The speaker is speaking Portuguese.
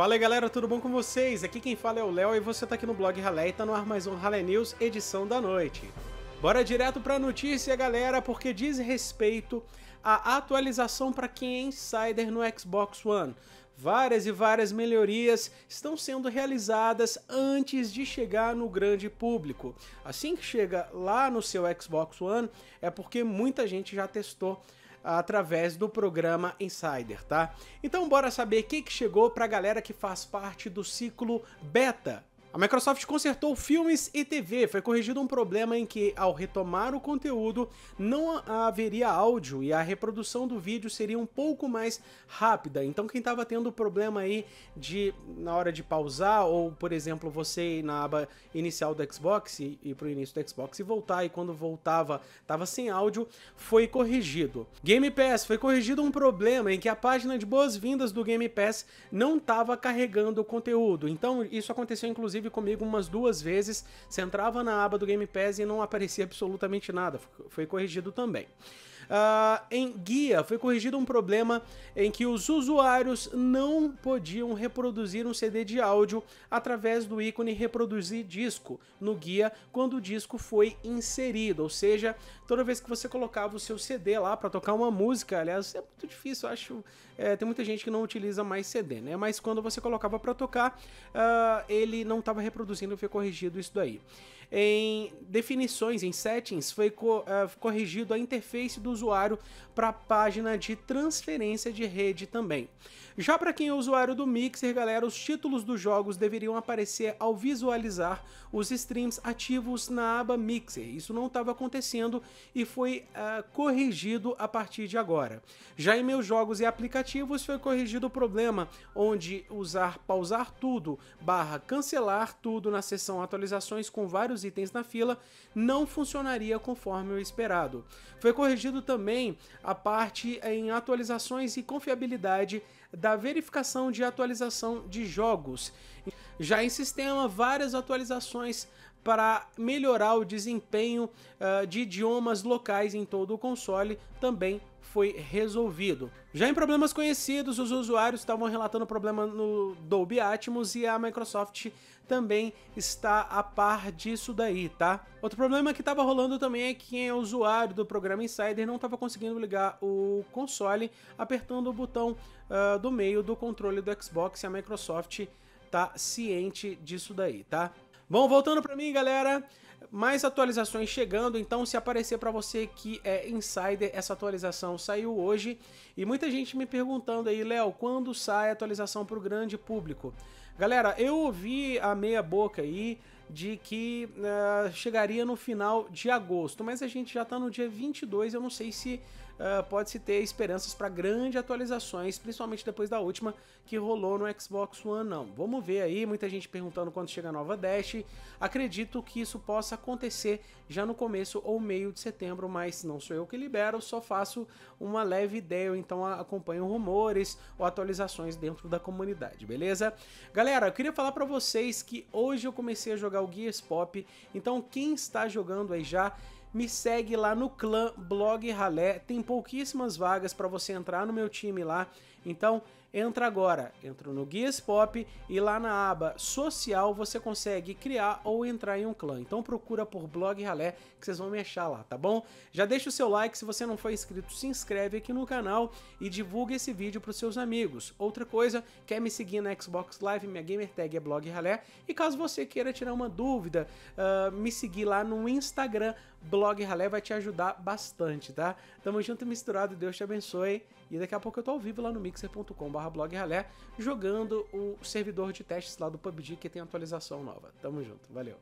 Fala aí galera, tudo bom com vocês? Aqui quem fala é o Léo e você tá aqui no blog Ralé e tá no ar mais um News, edição da noite. Bora direto pra notícia, galera, porque diz respeito à atualização para quem é insider no Xbox One. Várias e várias melhorias estão sendo realizadas antes de chegar no grande público. Assim que chega lá no seu Xbox One, é porque muita gente já testou através do programa Insider, tá? Então bora saber o que, que chegou para a galera que faz parte do ciclo beta a Microsoft consertou filmes e TV. Foi corrigido um problema em que, ao retomar o conteúdo, não haveria áudio e a reprodução do vídeo seria um pouco mais rápida. Então, quem estava tendo problema aí de na hora de pausar ou, por exemplo, você ir na aba inicial do Xbox e ir para o início do Xbox e voltar e quando voltava estava sem áudio, foi corrigido. Game Pass foi corrigido um problema em que a página de boas-vindas do Game Pass não estava carregando o conteúdo. Então, isso aconteceu inclusive inclusive comigo umas duas vezes. Você entrava na aba do Game Pass e não aparecia absolutamente nada. Foi corrigido também uh, em guia foi corrigido um problema em que os usuários não podiam reproduzir um CD de áudio através do ícone reproduzir disco no guia quando o disco foi inserido, ou seja, toda vez que você colocava o seu CD lá para tocar uma música, aliás, é muito difícil, acho, é, tem muita gente que não utiliza mais CD, né? Mas quando você colocava para tocar, uh, ele não estava reproduzindo, foi corrigido isso daí. Em definições, em settings, foi co uh, corrigido a interface dos usuário para a página de transferência de rede também. Já para quem é usuário do Mixer, galera, os títulos dos jogos deveriam aparecer ao visualizar os streams ativos na aba Mixer. Isso não estava acontecendo e foi uh, corrigido a partir de agora. Já em meus jogos e aplicativos foi corrigido o problema onde usar pausar tudo barra cancelar tudo na seção atualizações com vários itens na fila não funcionaria conforme o esperado. Foi corrigido também a parte eh, em atualizações e confiabilidade da verificação de atualização de jogos. Já em sistema, várias atualizações para melhorar o desempenho uh, de idiomas locais em todo o console, também foi resolvido. Já em problemas conhecidos, os usuários estavam relatando problema no Dolby Atmos e a Microsoft também está a par disso daí, tá? Outro problema que estava rolando também é que o usuário do programa Insider não estava conseguindo ligar o console apertando o botão uh, do meio do controle do Xbox e a Microsoft tá ciente disso daí, tá? Bom, voltando para mim, galera, mais atualizações chegando, então se aparecer para você que é insider, essa atualização saiu hoje e muita gente me perguntando aí, Léo, quando sai a atualização para o grande público? Galera, eu ouvi a meia boca aí, de que uh, chegaria no final de agosto, mas a gente já está no dia 22, eu não sei se uh, pode-se ter esperanças para grandes atualizações, principalmente depois da última que rolou no Xbox One, não. Vamos ver aí, muita gente perguntando quando chega a nova Dash, acredito que isso possa acontecer já no começo ou meio de setembro, mas não sou eu que libero, só faço uma leve ideia, então acompanho rumores ou atualizações dentro da comunidade, beleza? Galera, eu queria falar para vocês que hoje eu comecei a jogar jogar o Gears Pop. Então quem está jogando aí já, me segue lá no clã Blog Halé. Tem pouquíssimas vagas para você entrar no meu time lá. Então entra agora, entra no Guias Pop e lá na aba Social você consegue criar ou entrar em um clã. Então procura por Blog Ralé que vocês vão me achar lá, tá bom? Já deixa o seu like, se você não for inscrito, se inscreve aqui no canal e divulga esse vídeo para os seus amigos. Outra coisa, quer me seguir na Xbox Live, minha gamer tag é Blog Ralé e caso você queira tirar uma dúvida, uh, me seguir lá no Instagram, Blog Ralé vai te ajudar bastante, tá? Tamo junto e misturado, Deus te abençoe e daqui a pouco eu tô ao vivo lá no Mixer.com blogralé, jogando o servidor de testes lá do PUBG que tem atualização nova. Tamo junto, valeu.